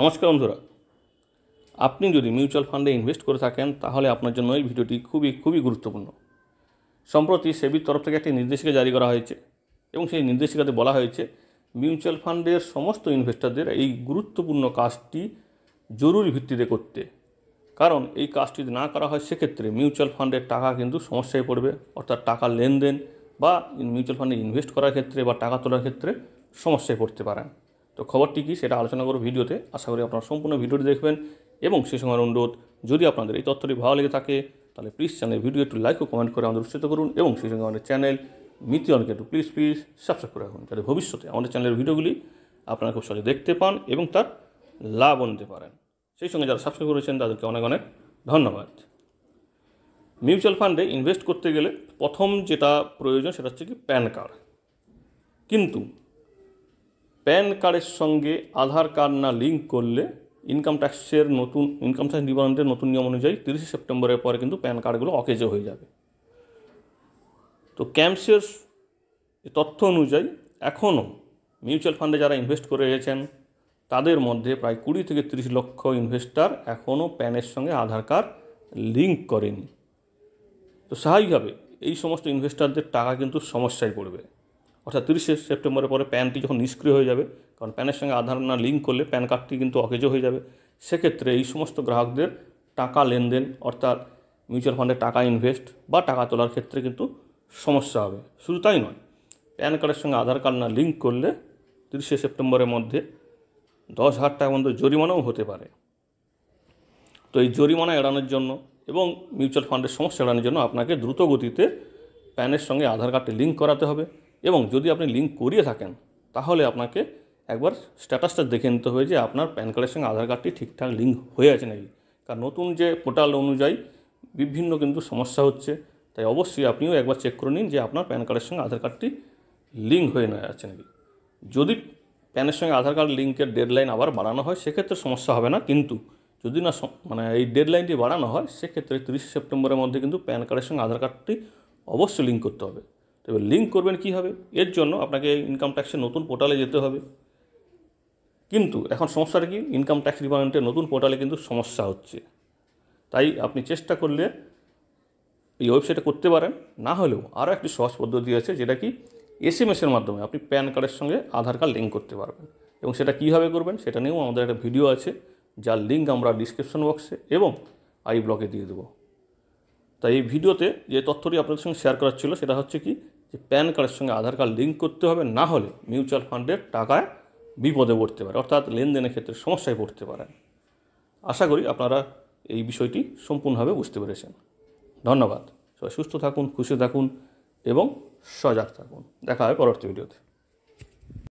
নমস্কার বন্ধুরা আপনি যদি মিউচুয়াল ফান্ডে ইনভেস্ট করে থাকেন তাহলে আপনার জন্য এই ভিডিওটি খুবই খুবই গুরুত্বপূর্ণ সম্প্রতি সেবির তরফ থেকে একটি নির্দেশিকা জারি করা হয়েছে এবং সেই নির্দেশিকাতে বলা হয়েছে মিউচুয়াল ফান্ডের সমস্ত ইনভেস্টারদের এই গুরুত্বপূর্ণ কাজটি জরুরি ভিত্তিতে করতে কারণ এই কাজটি যদি না করা হয় সেক্ষেত্রে মিউচুয়াল ফান্ডের টাকা কিন্তু সমস্যায় পড়বে অর্থাৎ টাকা লেনদেন বা মিউচুয়াল ফান্ডে ইনভেস্ট করার ক্ষেত্রে বা টাকা তোলার ক্ষেত্রে সমস্যায় পড়তে পারেন তো খবরটি কী সেটা আলোচনা করব ভিডিওতে আশা করি আপনারা সম্পূর্ণ ভিডিওটি দেখবেন এবং সেই সময় অনুরোধ যদি আপনাদের এই তথ্যটি ভালো লেগে থাকে তাহলে প্লিজ চ্যানেল ভিডিও একটু লাইক ও কমেন্ট করে আমাদের উৎসাহিত করুন এবং সেই সঙ্গে আমাদের চ্যানেল অনেকে একটু প্লিজ প্লিজ সাবস্ক্রাইব করে রাখুন যাতে ভবিষ্যতে আমাদের চ্যানেলের ভিডিওগুলি আপনারা খুব সহজে দেখতে পান এবং তার লাভ আনতে পারেন সেই সঙ্গে যারা সাবস্ক্রাইব করেছেন তাদেরকে অনেক অনেক ধন্যবাদ মিউচুয়াল ফান্ডে ইনভেস্ট করতে গেলে প্রথম যেটা প্রয়োজন সেটা হচ্ছে কি প্যান কার্ড কিন্তু প্যান কার্ডের সঙ্গে আধার কার্ড না লিঙ্ক করলে ইনকাম ট্যাক্সের নতুন ইনকাম ট্যাক্স ডিপার্টমেন্টের নতুন নিয়ম অনুযায়ী তিরিশে সেপ্টেম্বরের পরে কিন্তু প্যান কার্ডগুলো অকেজ হয়ে যাবে তো ক্যাম্পসের তথ্য অনুযায়ী এখনও মিউচুয়াল ফান্ডে যারা ইনভেস্ট করে গেছেন তাদের মধ্যে প্রায় কুড়ি থেকে তিরিশ লক্ষ ইনভেস্টার এখনও প্যানের সঙ্গে আধার কার্ড লিঙ্ক করেনি তো স্বাভাবিকভাবে এই সমস্ত ইনভেস্টারদের টাকা কিন্তু সমস্যায় পড়বে অর্থাৎ তিরিশে সেপ্টেম্বরের পরে প্যানটি যখন নিষ্ক্রিয় হয়ে যাবে কারণ প্যানের সঙ্গে আধার না লিঙ্ক করলে প্যান কার্ডটি কিন্তু অকেজ হয়ে যাবে সেক্ষেত্রে এই সমস্ত গ্রাহকদের টাকা লেনদেন অর্থাৎ মিউচুয়াল ফান্ডে টাকা ইনভেস্ট বা টাকা তোলার ক্ষেত্রে কিন্তু সমস্যা হবে শুধু তাই নয় প্যান কার্ডের সঙ্গে আধার কার্ড না লিঙ্ক করলে তিরিশে সেপ্টেম্বরের মধ্যে দশ হাজার টাকা পর্যন্ত জরিমানাও হতে পারে তো এই জরিমানা এড়ানোর জন্য এবং মিউচুয়াল ফান্ডের সমস্যা এড়ানোর জন্য আপনাকে দ্রুত গতিতে প্যানের সঙ্গে আধার কার্ডটি লিঙ্ক করাতে হবে এবং যদি আপনি লিঙ্ক করিয়ে থাকেন তাহলে আপনাকে একবার স্ট্যাটাসটা দেখে নিতে হবে যে আপনার প্যান কার্ডের সঙ্গে আধার কার্ডটি ঠিকঠাক লিঙ্ক হয়ে আছে নাকি কারণ নতুন যে পোর্টাল অনুযায়ী বিভিন্ন কিন্তু সমস্যা হচ্ছে তাই অবশ্যই আপনিও একবার চেক করে নিন যে আপনার প্যান কার্ডের সঙ্গে আধার কার্ডটি লিঙ্ক হয়ে না আছে নাকি যদি প্যানের সঙ্গে আধার কার্ড লিঙ্কের ডেডলাইন আবার বাড়ানো হয় সেক্ষেত্রে সমস্যা হবে না কিন্তু যদি না মানে এই ডেডলাইনটি বাড়ানো হয় সেক্ষেত্রে তিরিশে সেপ্টেম্বরের মধ্যে কিন্তু প্যান কার্ডের সঙ্গে আধার কার্ডটি অবশ্যই লিঙ্ক করতে হবে তবে লিঙ্ক করবেন হবে এর জন্য আপনাকে ইনকাম ট্যাক্সের নতুন পোর্টালে যেতে হবে কিন্তু এখন সমস্যাটা কি ইনকাম ট্যাক্স ডিপার্টমেন্টের নতুন পোর্টালে কিন্তু সমস্যা হচ্ছে তাই আপনি চেষ্টা করলে এই ওয়েবসাইটে করতে পারেন না হলেও আরও একটি সহজ পদ্ধতি আছে যেটা কি এস এম এসের মাধ্যমে আপনি প্যান কার্ডের সঙ্গে আধার কার্ড লিঙ্ক করতে পারবেন এবং সেটা কীভাবে করবেন সেটা নিয়েও আমাদের একটা ভিডিও আছে যার লিঙ্ক আমরা ডিসক্রিপশন বক্সে এবং আই ব্লকে দিয়ে দেবো তাই এই ভিডিওতে যে তথ্যটি আপনাদের সঙ্গে শেয়ার করার ছিল সেটা হচ্ছে কি যে প্যান কার্ডের সঙ্গে আধার কার্ড লিঙ্ক করতে হবে না হলে মিউচুয়াল ফান্ডের টাকায় বিপদে পড়তে পারে অর্থাৎ লেনদেনের ক্ষেত্রে সমস্যায় পড়তে পারেন আশা করি আপনারা এই বিষয়টি সম্পূর্ণভাবে বুঝতে পেরেছেন ধন্যবাদ সবাই সুস্থ থাকুন খুশি থাকুন এবং সজাগ থাকুন দেখা হবে পরবর্তী ভিডিওতে